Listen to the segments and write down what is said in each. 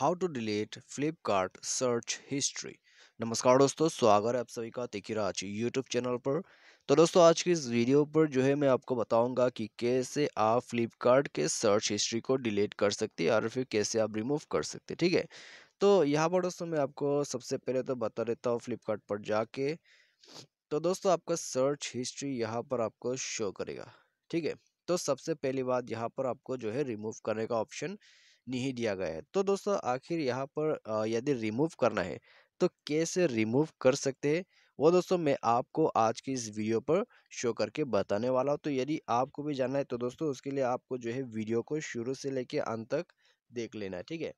how to delete Flipkart search history नमस्कार दोस्तों स्वागत है आप सभी का तिकिरा यूट्यूब चैनल पर तो दोस्तों आज की इस वीडियो पर जो है मैं आपको बताऊंगा कि कैसे आप फ्लिपकार्ट के सर्च हिस्ट्री को डिलीट कर सकते हैं और फिर कैसे आप रिमूव कर सकते ठीक है तो यहाँ पर दोस्तों मैं आपको सबसे पहले तो बता देता हूँ फ्लिपकार्ट पर जाके तो दोस्तों आपका सर्च हिस्ट्री यहाँ पर आपको शो करेगा ठीक है तो सबसे पहली बात यहाँ पर आपको जो है रिमूव करने का ऑप्शन नहीं दिया गया है तो दोस्तों आखिर यहाँ पर यदि रिमूव करना है तो कैसे रिमूव कर सकते हैं वो दोस्तों मैं आपको आज की इस वीडियो पर शो करके बताने वाला हूँ तो यदि आपको भी जानना है तो दोस्तों उसके लिए आपको जो है वीडियो को शुरू से लेके अंत तक देख लेना है ठीक है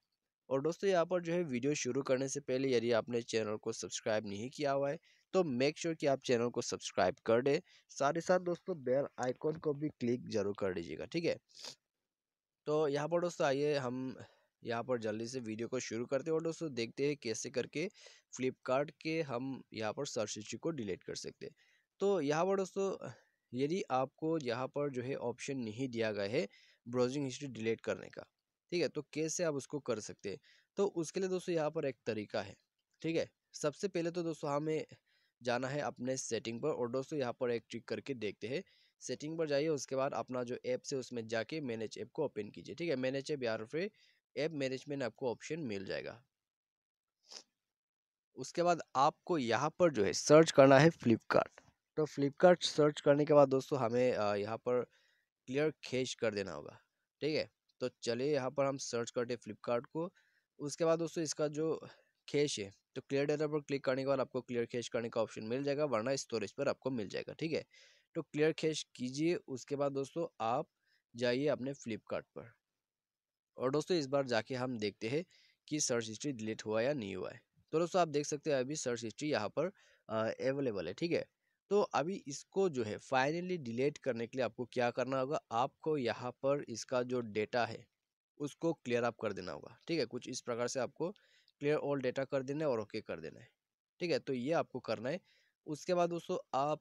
और दोस्तों यहाँ पर जो है वीडियो शुरू करने से पहले यदि आपने चैनल को सब्सक्राइब नहीं किया हुआ है तो मेक श्योर sure कि आप चैनल को सब्सक्राइब कर दें साथ ही साथ दोस्तों बेल आइकॉन को भी क्लिक जरूर कर दीजिएगा ठीक है तो यहाँ पर दोस्तों आइए हम यहाँ पर जल्दी से वीडियो को शुरू करते हैं और दोस्तों देखते हैं कैसे करके फ्लिपकार्ट के हम यहाँ पर सर्च हिस्ट्री को डिलीट कर सकते हैं तो यहाँ पर दोस्तों यदि आपको यहाँ पर जो है ऑप्शन नहीं दिया गया है ब्राउजिंग हिस्ट्री डिलीट करने का ठीक है तो कैसे आप उसको कर सकते हैं तो उसके लिए दोस्तों यहाँ पर एक तरीका है ठीक है सबसे पहले तो दोस्तों हमें जाना है अपने सेटिंग पर और दोस्तों यहाँ पर एक ट्रिक करके देखते हैं सेटिंग पर जाइए उसके बाद अपना जो ऐप से उसमें जाके मैनेज ऐप को ओपन कीजिए ठीक है मैनेज ऐप या फिर ऐप मैनेजमेंट आपको ऑप्शन मिल जाएगा उसके बाद आपको यहाँ पर जो है सर्च करना है फ्लिपकार्ट तो फ्लिपकार्ट सर्च करने के बाद दोस्तों हमें यहाँ पर क्लियर खेच कर देना होगा ठीक है तो चलिए यहाँ पर हम सर्च करते हैं फ्लिपकार्ट को उसके बाद दोस्तों इसका जो खेच है तो क्लियर डेटा पर क्लिक करने के बाद आपको क्लियर खेच करने का ऑप्शन मिल जाएगा वरना स्टोरेज पर आपको मिल जाएगा ठीक है तो क्लियर कैश कीजिए उसके बाद दोस्तों आप जाइए अपने फ्लिपकार्ट पर और दोस्तों इस बार जाके हम देखते हैं कि सर्च हिस्ट्री डिलीट हुआ या नहीं हुआ है तो दोस्तों आप देख सकते हैं अभी सर्च हिस्ट्री यहाँ पर अवेलेबल है ठीक है तो अभी इसको जो है फाइनली डिलीट करने के लिए आपको क्या करना होगा आपको यहाँ पर इसका जो डेटा है उसको क्लियर अप कर देना होगा ठीक है कुछ इस प्रकार से आपको क्लियर ऑल डेटा कर देना है और ओके कर देना है ठीक है तो ये आपको करना है उसके बाद दोस्तों आप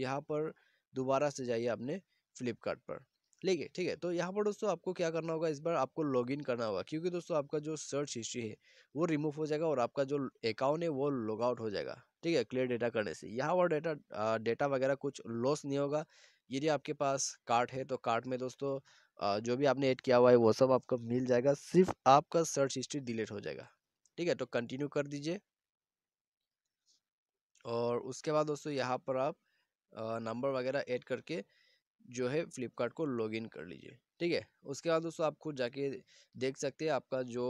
यहाँ पर दोबारा से जाइए आपने फ्लिपकार्ट पर है ठीक है तो यहाँ पर दोस्तों आपको क्या करना होगा इस बार आपको लॉगिन करना होगा क्योंकि दोस्तों आपका जो सर्च हिस्ट्री है वो रिमूव हो जाएगा और आपका जो अकाउंट है वो लॉग आउट हो जाएगा ठीक है क्लियर डेटा करने से यहाँ पर डेटा डेटा वगैरह कुछ लॉस नहीं होगा यदि आपके पास कार्ट है तो कार्ट में दोस्तों जो भी आपने ऐड किया हुआ है वो सब आपको मिल जाएगा सिर्फ आपका सर्च हिस्ट्री डिलीट हो जाएगा ठीक है तो कंटिन्यू कर दीजिए और उसके बाद दोस्तों यहाँ पर आप नंबर वगैरह ऐड करके जो है फ्लिपकार्ट को लॉगिन कर लीजिए ठीक है उसके बाद दोस्तों आप खुद जाके देख सकते हैं आपका जो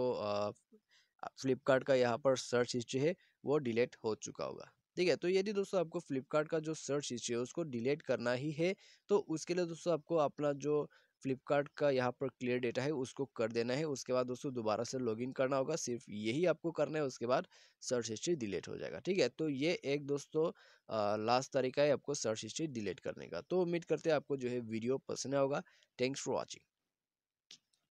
फ्लिपकार्ट का यहाँ पर सर्च हिस्ट्री है वो डिलीट हो चुका होगा ठीक है तो यदि दोस्तों आपको फ्लिपकार्ट का जो सर्च हिस्ट्री है उसको डिलीट करना ही है तो उसके लिए दोस्तों आपको अपना जो फ्लिपकार्ट का यहाँ पर क्लियर डेटा है उसको कर देना है उसके बाद दोस्तों दोबारा से लॉगिन करना होगा सिर्फ यही आपको करना है उसके बाद सर्च हिस्ट्री डिलीट हो जाएगा ठीक है तो ये एक दोस्तों लास्ट तरीका है आपको सर्च हिस्ट्री डिलीट करने का तो उम्मीद करते हैं आपको जो है वीडियो पसंद आएगा थैंक्स फॉर वॉचिंग